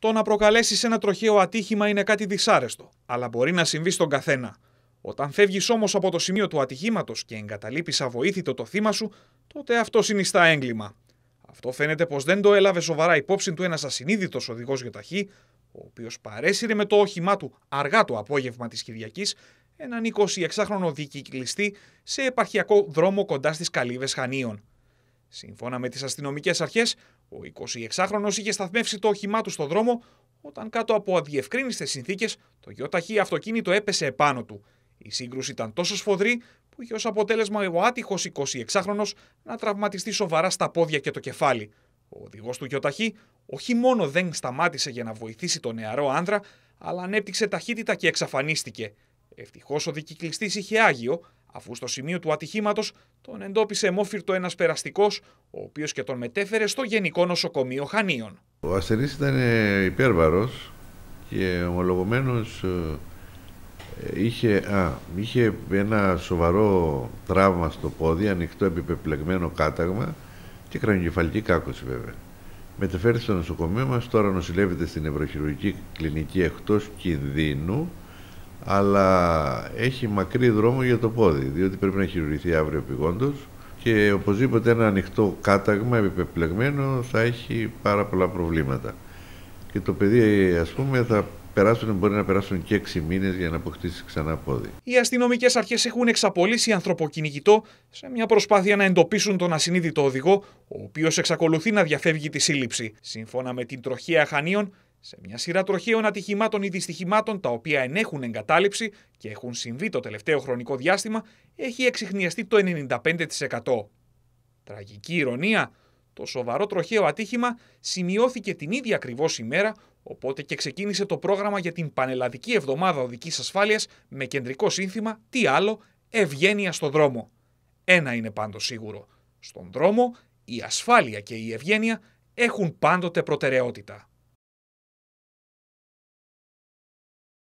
Το να προκαλέσεις ένα τροχαίο ατύχημα είναι κάτι δυσάρεστο, αλλά μπορεί να συμβεί στον καθένα. Όταν φεύγεις όμως από το σημείο του ατυχήματος και εγκαταλείπεις αβοήθητο το θύμα σου, τότε αυτό συνιστά έγκλημα. Αυτό φαίνεται πως δεν το έλαβε σοβαρά υπόψη του ένας ασυνείδητος οδηγός γιοταχή, ο οποίος παρέσυρε με το όχημά του αργά το απόγευμα της Κυριακής έναν 26χρονο δικυκλιστή σε επαρχιακό δρόμο κοντά στις καλύβες Χανίων. Σύμφωνα με τις αστυνομικές αρχές, ο 26χρονο είχε σταθμεύσει το όχημά του στο δρόμο όταν κάτω από αδιευκρίνηστε συνθήκες το γιοταχή αυτοκίνητο έπεσε επάνω του. Η σύγκρουση ήταν τόσο σφοδρή που είχε ως αποτέλεσμα ο άτυχος 26χρονο να τραυματιστεί σοβαρά στα πόδια και το κεφάλι. Ο οδηγός του γιοταχή όχι μόνο δεν σταμάτησε για να βοηθήσει τον νεαρό άνδρα, αλλά ανέπτυξε ταχύτητα και εξαφανίστηκε. Ευτυχώς ο δικυκλιστής είχε άγιο, αφού στο σημείο του ατυχήματος τον εντόπισε μόφυρτο ένας περαστικός, ο οποίος και τον μετέφερε στο Γενικό Νοσοκομείο Χανίων. Ο Ασθενής ήταν ε, υπέρβαρος και ομολογουμένως ε, είχε, είχε ένα σοβαρό τραύμα στο πόδι, ανοιχτό επιπεπλεγμένο κάταγμα και κρανογεφαλική κάκωση βέβαια. Μετεφέρει στο νοσοκομείο μας, τώρα νοσηλεύεται στην Ευρωχειρουργική Κλινική εκτός κινδύνου αλλά έχει μακρύ δρόμο για το πόδι, διότι πρέπει να χειρουργηθεί αύριο πηγόντως και οπωσδήποτε ένα ανοιχτό κάταγμα επιπλεγμένο θα έχει πάρα πολλά προβλήματα. Και το παιδί, ας πούμε, θα περάσουν, μπορεί να περάσουν και 6 μήνες για να αποκτήσει ξανά πόδι. Οι αστυνομικές αρχές έχουν εξαπολύσει ανθρωποκυνηγητό σε μια προσπάθεια να εντοπίσουν τον ασυνείδητο οδηγό, ο οποίος εξακολουθεί να διαφεύγει τη σύλληψη. Σύμφωνα με την τροχία Χανίων, σε μια σειρά τροχαίων ατυχημάτων ή δυστυχημάτων τα οποία ενέχουν εγκατάλειψη και έχουν συμβεί το τελευταίο χρονικό διάστημα, έχει εξιχνιαστεί το 95%. Τραγική ηρωνία, το σοβαρό τροχαίο ατύχημα σημειώθηκε την ίδια ακριβώς ημέρα, οπότε και ξεκίνησε το πρόγραμμα για την Πανελλαδική Εβδομάδα οδικής ασφάλειας με κεντρικό σύνθημα «Τι άλλο, ευγένεια στο δρόμο». Ένα είναι πάντως σίγουρο. Στον δρόμο, η ασφάλεια και η ευγένεια έχουν πάντοτε προτεραιότητα.